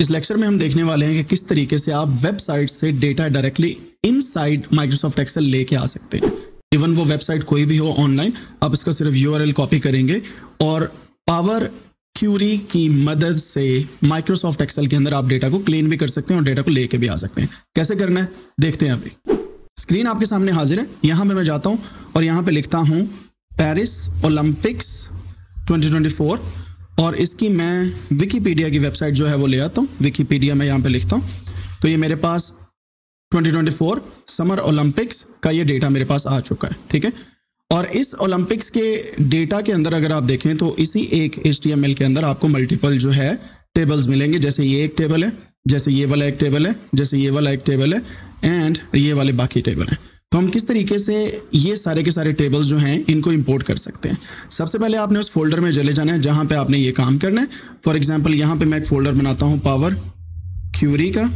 इस लेक्चर में हम देखने वाले हैं कि किस तरीके से आप वेबसाइट से data directly inside Microsoft Excel लेके आ सकते हैं इवन वो वेबसाइट कोई भी हो ऑनलाइन आप इसका सिर्फ यू कॉपी करेंगे और पावर क्यूरी की मदद से माइक्रोसॉफ्ट एक्सेल के अंदर आप डेटा को क्लीन भी कर सकते हैं और डेटा को लेके भी आ सकते हैं कैसे करना है देखते हैं अभी स्क्रीन आपके सामने हाजिर है यहाँ पर मैं जाता हूँ और यहाँ पे लिखता हूँ पेरिस ओलंपिक्स फोर और इसकी मैं विकीपीडिया की वेबसाइट जो है वो ले आता हूँ विकीपीडिया में यहाँ पे लिखता हूँ तो ये मेरे पास 2024 समर ओलंपिक्स का ये डेटा मेरे पास आ चुका है ठीक है और इस ओलंपिक्स के डेटा के अंदर अगर आप देखें तो इसी एक एच के अंदर आपको मल्टीपल जो है टेबल्स मिलेंगे जैसे ये एक टेबल है जैसे ये वाला एक टेबल है जैसे ये वाला एक टेबल है एंड ये वाले बाकी टेबल हैं तो हम किस तरीके से ये सारे के सारे टेबल्स जो हैं इनको इंपोर्ट कर सकते हैं सबसे पहले आपने उस फोल्डर में चले जाना है जहाँ पे आपने ये काम करना है फॉर एग्जांपल यहाँ पे मैं एक फोल्डर बनाता हूँ पावर क्यूरी का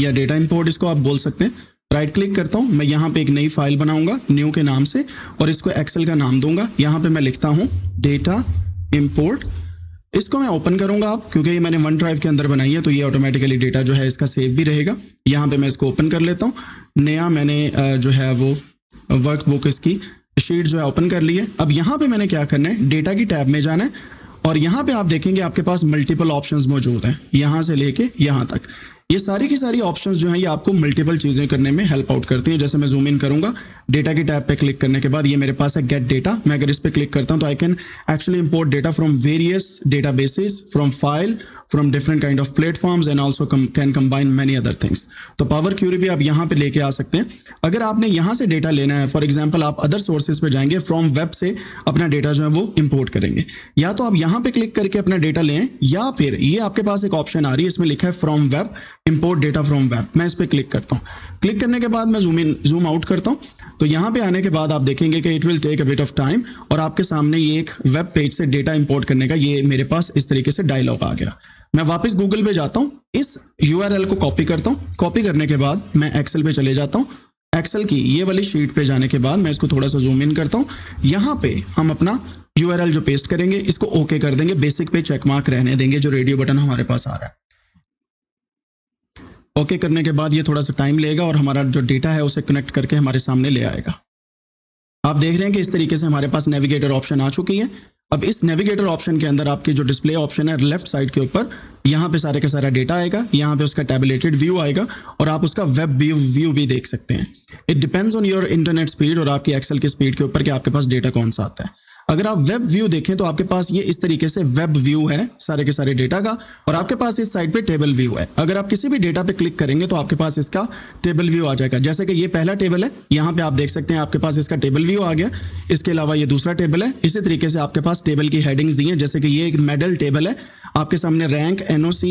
या डेटा इंपोर्ट इसको आप बोल सकते हैं राइट क्लिक करता हूँ मैं यहाँ पे एक नई फाइल बनाऊंगा न्यू के नाम से और इसको एक्सेल का नाम दूंगा यहाँ पर मैं लिखता हूँ डेटा इम्पोर्ट इसको मैं ओपन करूंगा आप क्योंकि ये मैंने वन ड्राइव के अंदर बनाई है तो ये ऑटोमेटिकली डेटा जो है इसका सेव भी रहेगा यहाँ पे मैं इसको ओपन कर लेता हूँ नया मैंने जो है वो वर्क बुक इसकी शीट जो है ओपन कर ली है अब यहाँ पे मैंने क्या करना है डेटा की टैब में जाना है और यहाँ पे आप देखेंगे आपके पास मल्टीपल ऑप्शंस मौजूद हैं यहाँ से लेके यहाँ तक ये सारी की सारी ऑप्शन जो है ये आपको मल्टीपल चीज़ें करने में हेल्प आउट करती हैं जैसे मैं जूम इन करूँगा डेटा के टैब पे क्लिक करने के बाद ये मेरे पास है गेट डेटा मैं अगर इस पर क्लिक करता हूँ तो I can actually import data from various data basis from file from different kind of platforms and also can combine many other things तो पावर क्यूरी भी आप यहाँ पर लेके आ सकते हैं अगर आपने यहाँ से डेटा लेना है फॉर एग्जाम्पल आप अदर सोर्सेज पर जाएंगे फ्रॉम वेब से अपना डेटा जो है वो इम्पोर्ट करेंगे या तो आप यहाँ पे क्लिक करके अपना डेटा लें या फिर ये आपके पास एक ऑप्शन आ रही है इसमें लिखा है from web import data from web मैं इस पर क्लिक करता हूँ क्लिक करने के बाद मैं जूम इन जूम आउट करता हूँ तो यहाँ पे आने के बाद आप देखेंगे कि it will take a bit of time और आपके सामने ये एक वेब पेज से डेटा इम्पोर्ट करने का ये मेरे पास इस तरीके से डायलॉग आ गया मैं वापस गूगल पे जाता हूँ इस यू को कॉपी करता हूँ कॉपी करने के बाद मैं एक्सेल पे चले जाता हूँ एक्सेल की ये वाली शीट पे जाने के बाद मैं इसको थोड़ा सा जूम इन करता हूँ यहाँ पे हम अपना यू जो पेस्ट करेंगे इसको ओके okay कर देंगे बेसिक पे चेक मार्क रहने देंगे जो रेडियो बटन हमारे पास आ रहा है ओके करने के बाद ये थोड़ा सा टाइम लेगा और हमारा जो डेटा है उसे कनेक्ट करके हमारे सामने ले आएगा आप देख रहे हैं कि इस तरीके से हमारे पास नेविगेटर ऑप्शन आ चुकी है अब इस नेविगेटर ऑप्शन के अंदर आपके जो डिस्प्ले ऑप्शन है लेफ्ट साइड के ऊपर यहाँ पे सारे का सारा डेटा आएगा यहाँ पे उसका टेबलेटेड व्यू आएगा और आप उसका वेब व्यू भी देख सकते हैं it depends on your internet speed और आपकी एक्सेल की स्पीड के ऊपर कि आपके पास डेटा कौन सा आता है अगर आप वेब व्यू देखें तो आपके पास ये इस तरीके से वेब व्यू है सारे के सारे डेटा का और आपके पास इस साइड पे टेबल व्यू है अगर आप किसी भी डेटा पे क्लिक करेंगे तो आपके पास इसका टेबल व्यू आ जाएगा जैसे कि ये पहला टेबल है यहाँ पे आप देख सकते हैं आपके पास इसका टेबल व्यू आ गया इसके अलावा ये दूसरा टेबल है इसी तरीके से आपके पास टेबल की हेडिंग्स दी हैं जैसे कि ये एक मेडल टेबल है आपके सामने रैंक एनओसी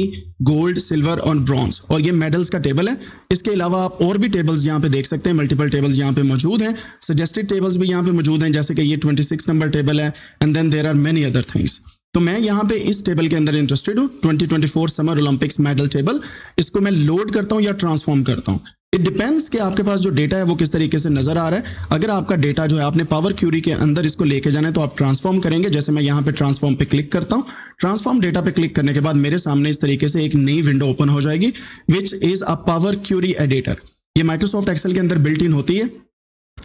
गोल्ड सिल्वर और ब्रॉन्ज और ये मेडल्स का टेबल है इसके अलावा आप और भी टेबल्स यहाँ पे देख सकते हैं मल्टीपल टेबल्स यहाँ पे मौजूद हैं सजेस्टेड टेबल्स भी यहाँ पे मौजूद हैं जैसे कि ये 26 नंबर टेबल है and then there are many other things तो मैं यहाँ पे इस टेबल के अंदर इंटरेस्टेड हूँ 2024 समर ओलंपिक्स मेडल टेबल इसको मैं लोड करता हूँ या ट्रांसफॉर्म करता हूँ इट डिपेंड्स कि आपके पास जो डेटा है वो किस तरीके से नज़र आ रहा है अगर आपका डेटा जो है आपने पावर क्यूरी के अंदर इसको लेके जाना है तो आप ट्रांसफॉर्म करेंगे जैसे मैं यहाँ पे ट्रांसफॉर्म पे क्लिक करता हूँ ट्रांसफॉर्म डेटा पे क्लिक करने के बाद मेरे सामने इस तरीके से एक नई विंडो ओपन हो जाएगी which is a power query editor ये माइक्रोसॉफ्ट एक्सेल के अंदर बिल्ट इन होती है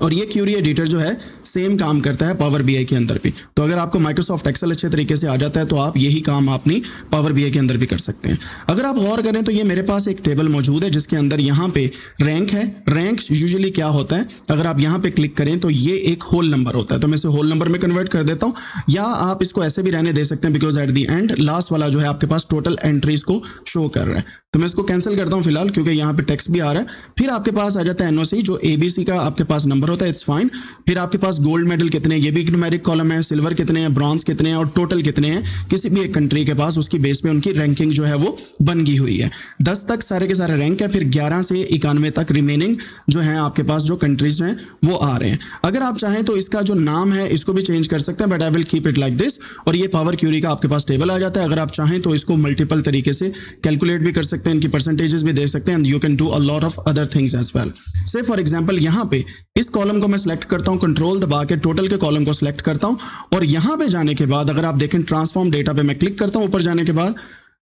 और ये क्यूरी एडिटर जो है सेम काम करता है पावर बी के अंदर भी तो अगर आपको माइक्रोसॉफ्ट एक्सेल अच्छे तरीके से आ जाता है तो आप यही काम अपनी पावर बी के अंदर भी कर सकते हैं अगर आप गौर करें तो ये मेरे पास एक टेबल मौजूद है जिसके अंदर यहाँ पे रैंक है रैंक यूजुअली क्या होता है अगर आप यहाँ पे क्लिक करें तो ये एक होल नंबर होता है तो मैं इसे होल नंबर में कन्वर्ट कर देता हूँ या आप इसको ऐसे भी रहने दे सकते हैं because at the end last वाला जो है आपके पास टोटल एंट्रीज को शो कर रहा है तो मैं इसको कैंसिल करता हूँ फिलहाल क्योंकि यहाँ पे टैक्स भी आ रहा है फिर आपके पास आ जाता है एनओसी जो ए का आपके पास नंबर नंबर होता है इट्स फाइन फिर आपके पास गोल्ड मेडल कितने ये भी एक न्यूमेरिक कॉलम है सिल्वर कितने हैं ब्रॉन्ज कितने हैं और टोटल कितने हैं किसी भी एक कंट्री के पास उसकी बेस पे उनकी रैंकिंग जो है वो बन गई हुई है दस तक सारे के सारे रैंक है फिर ग्यारह से इक्यानवे तक रिमेनिंग जो है आपके पास जो कंट्रीज हैं वो आ रहे हैं अगर आप चाहें तो इसका जो नाम है इसको भी चेंज कर सकते हैं but I will keep it like this और ये पावर क्यूरी का आपके पास टेबल आ जाता है अगर आप चाहें तो इसको मल्टीपल तरीके से कैलकुलेट भी कर सकते हैं इनकी परसेंटेजेस भी दे सकते हैं and you can do a lot of other things as well से फॉर एग्जाम्पल यहाँ पे इस कॉलम को मैं सिलेक्ट करता हूँ कंट्रोल दबा के टोटल के कॉलम को सिलेक्ट करता हूँ और यहाँ पे जाने के बाद अगर आप देखें ट्रांसफॉर्म डेटा पे मैं क्लिक करता हूँ ऊपर जाने के बाद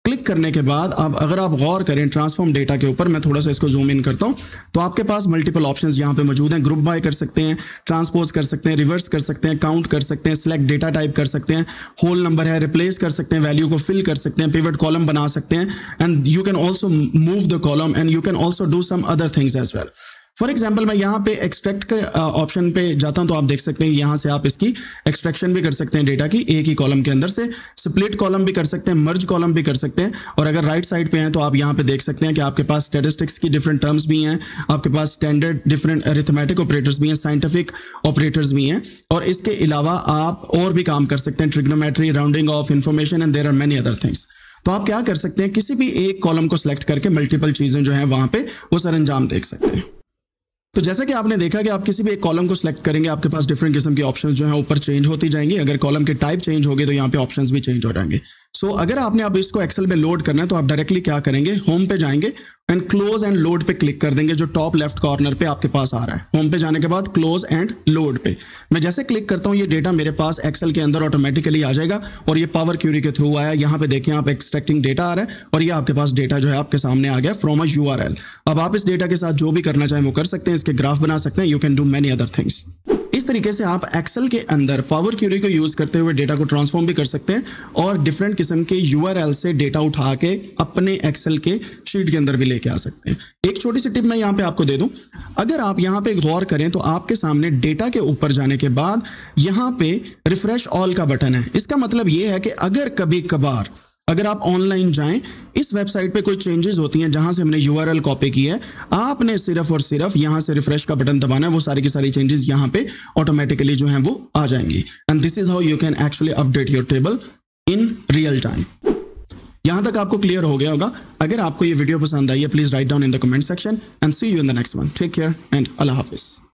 क्लिक करने के बाद आप अगर आप गौर करें ट्रांसफॉर्म डेटा के ऊपर मैं थोड़ा सा इसको जूम इन करता हूं तो आपके पास मल्टीपल ऑप्शंस यहां पे मौजूद हैं ग्रुप बाय कर सकते हैं ट्रांसपोज कर सकते हैं रिवर्स कर सकते हैं काउंट कर सकते हैं सिलेक्ट डेटा टाइप कर सकते हैं होल नंबर है रिप्लेस कर सकते हैं वैल्यू को फिल कर सकते हैं पेवेट कॉलम बना सकते हैं and you can also move the column and you can also do some other things as well for example मैं यहाँ पे एक्सट्रैक्ट के ऑप्शन uh, पे जाता हूँ तो आप देख सकते हैं यहाँ से आप इसकी एक्सट्रैक्शन भी कर सकते हैं डेटा की एक ही कॉलम के अंदर से स्प्लिट कॉलम भी कर सकते हैं मर्ज कॉलम भी कर सकते हैं और अगर राइट साइड पे हैं तो आप यहाँ पे देख सकते हैं कि आपके पास स्टेटिस्टिक्स की डिफरेंट टर्म्स भी हैं आपके पास स्टैंडर्ड डिफरेंट अरिथमेटिक ऑपरेटर्स भी हैं साइंटिफिक ऑपरेटर्स भी हैं और इसके अलावा आप और भी काम कर सकते हैं trigonometry rounding off information and there are many other things तो आप क्या कर सकते हैं किसी भी एक कॉलम को सिलेक्ट करके मल्टीपल चीज़ें जो हैं वहाँ पर वो सर अंजाम देख सकते हैं तो जैसा कि आपने देखा कि आप किसी भी एक कॉलम को सिलेक्ट करेंगे आपके पास डिफरेंट किस्म के ऑप्शंस जो हैं ऊपर चेंज होती जाएंगी अगर कॉलम के टाइप चेंज हो गए तो यहाँ पे ऑप्शंस भी चेंज हो जाएंगे सो so, अगर आपने अब इसको एक्सेल में लोड करना है तो आप डायरेक्टली क्या करेंगे होम पे जाएंगे एंड क्लोज एंड लोड पे क्लिक कर देंगे जो टॉप लेफ्ट कॉर्नर पे आपके पास आ रहा है होम पे जाने के बाद क्लोज एंड लोड पे मैं जैसे क्लिक करता हूँ ये डेटा मेरे पास एक्सेल के अंदर ऑटोमेटिकली आ जाएगा और ये पावर क्यूरी के थ्रू आया यहाँ पे देखें आप एक्सट्रैक्टिंग डेटा आ रहा है और ये आपके पास डेटा जो है आपके सामने आ गया फ्रॉम अ यू अब आप इस डेटा के साथ जो भी करना चाहें वो कर सकते हैं इसके ग्राफ बना सकते हैं you can do many other things तरीके से आप एक्सेल के अंदर पावर क्यूरी को यूज़ करते हुए डेटा को ट्रांसफॉर्म भी कर सकते हैं और डिफरेंट किस्म के यू से डेटा उठा के अपने एक्सेल के शीट के अंदर भी लेके आ सकते हैं एक छोटी सी टिप मैं यहाँ पे आपको दे दूँ अगर आप यहाँ पे गौर करें तो आपके सामने डेटा के ऊपर जाने के बाद यहाँ पे रिफ्रेश ऑल का बटन है इसका मतलब ये है कि अगर कभी कभार अगर आप ऑनलाइन जाएं इस वेबसाइट पे कोई चेंजेस होती हैं जहां से हमने यू कॉपी की है आपने सिर्फ और सिर्फ यहां से रिफ्रेश का बटन दबाना है वो सारी की सारी चेंजेस यहां पे ऑटोमेटिकली जो है वो आ जाएंगी and this is how you can actually update your table in real time यहां तक आपको क्लियर हो गया होगा अगर आपको ये वीडियो पसंद आई है please write down in the comment section and see you in the next one take care and Allah हाफिज़